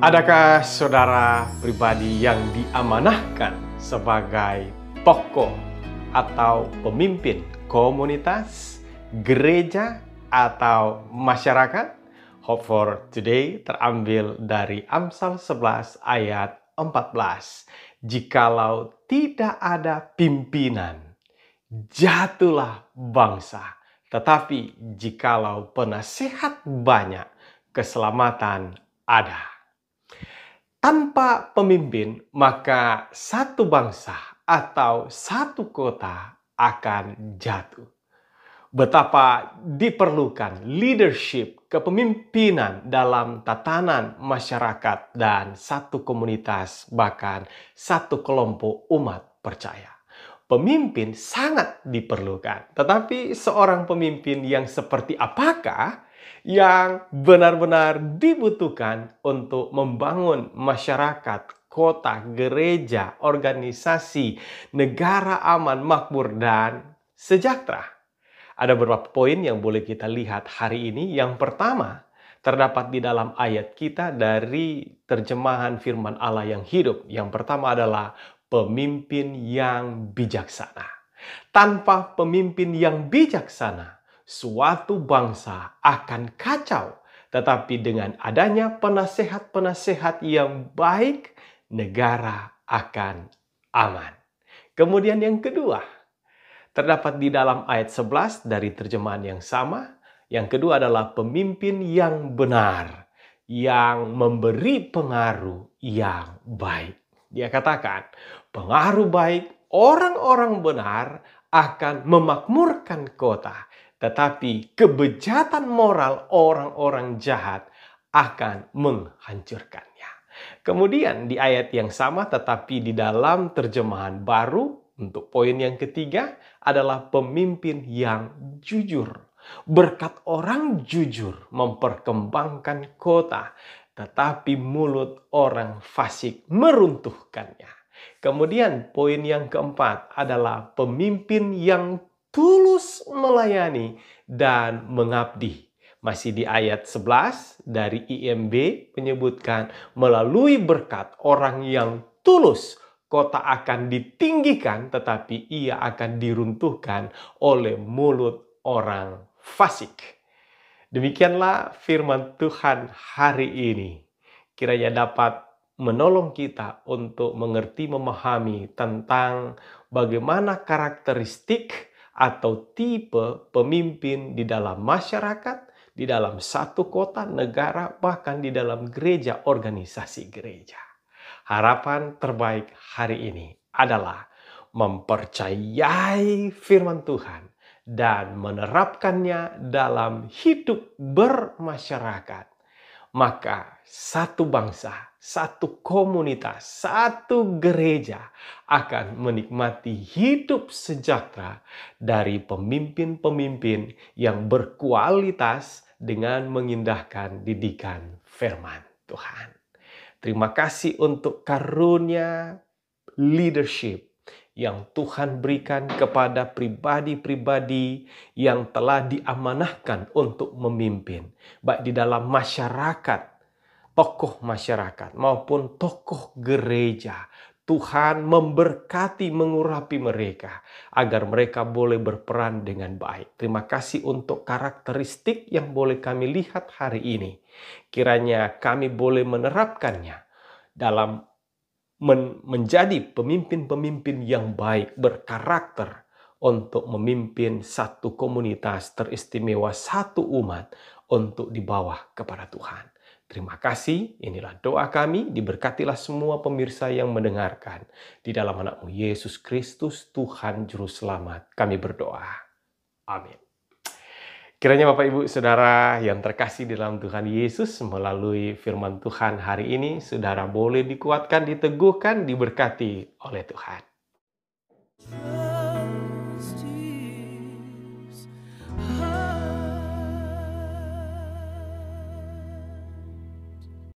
Adakah saudara pribadi yang diamanahkan sebagai tokoh atau pemimpin komunitas, gereja, atau masyarakat? Hope for Today terambil dari Amsal 11 ayat 14. Jikalau tidak ada pimpinan, jatuhlah bangsa. Tetapi jikalau penasehat banyak, keselamatan ada. Tanpa pemimpin, maka satu bangsa atau satu kota akan jatuh. Betapa diperlukan leadership kepemimpinan dalam tatanan masyarakat dan satu komunitas, bahkan satu kelompok umat percaya. Pemimpin sangat diperlukan, tetapi seorang pemimpin yang seperti apakah yang benar-benar dibutuhkan untuk membangun masyarakat, kota, gereja, organisasi, negara aman, makmur, dan sejahtera. Ada beberapa poin yang boleh kita lihat hari ini. Yang pertama, terdapat di dalam ayat kita dari terjemahan firman Allah yang hidup. Yang pertama adalah pemimpin yang bijaksana. Tanpa pemimpin yang bijaksana, suatu bangsa akan kacau. Tetapi dengan adanya penasehat-penasehat yang baik, negara akan aman. Kemudian yang kedua, terdapat di dalam ayat 11 dari terjemahan yang sama. Yang kedua adalah pemimpin yang benar, yang memberi pengaruh yang baik. Dia katakan, pengaruh baik orang-orang benar akan memakmurkan kota tetapi kebejatan moral orang-orang jahat akan menghancurkannya. Kemudian di ayat yang sama tetapi di dalam terjemahan baru untuk poin yang ketiga adalah pemimpin yang jujur. Berkat orang jujur memperkembangkan kota, tetapi mulut orang fasik meruntuhkannya. Kemudian poin yang keempat adalah pemimpin yang tulus melayani dan mengabdi. Masih di ayat 11 dari IMB menyebutkan melalui berkat orang yang tulus kota akan ditinggikan tetapi ia akan diruntuhkan oleh mulut orang fasik. Demikianlah firman Tuhan hari ini. Kiranya dapat menolong kita untuk mengerti memahami tentang bagaimana karakteristik atau tipe pemimpin di dalam masyarakat, di dalam satu kota, negara, bahkan di dalam gereja, organisasi gereja. Harapan terbaik hari ini adalah mempercayai firman Tuhan dan menerapkannya dalam hidup bermasyarakat maka satu bangsa, satu komunitas, satu gereja akan menikmati hidup sejahtera dari pemimpin-pemimpin yang berkualitas dengan mengindahkan didikan firman Tuhan. Terima kasih untuk karunia leadership yang Tuhan berikan kepada pribadi-pribadi yang telah diamanahkan untuk memimpin, baik di dalam masyarakat, tokoh masyarakat, maupun tokoh gereja. Tuhan memberkati, mengurapi mereka agar mereka boleh berperan dengan baik. Terima kasih untuk karakteristik yang boleh kami lihat hari ini. Kiranya kami boleh menerapkannya dalam men menjadi pemimpin-pemimpin yang baik, berkarakter untuk memimpin satu komunitas teristimewa, satu umat untuk dibawa kepada Tuhan. Terima kasih, inilah doa kami, diberkatilah semua pemirsa yang mendengarkan. Di dalam anakmu Yesus Kristus, Tuhan Juru Selamat, kami berdoa. Amin. Kiranya Bapak Ibu Saudara yang terkasih di dalam Tuhan Yesus melalui firman Tuhan hari ini, Saudara boleh dikuatkan, diteguhkan, diberkati oleh Tuhan.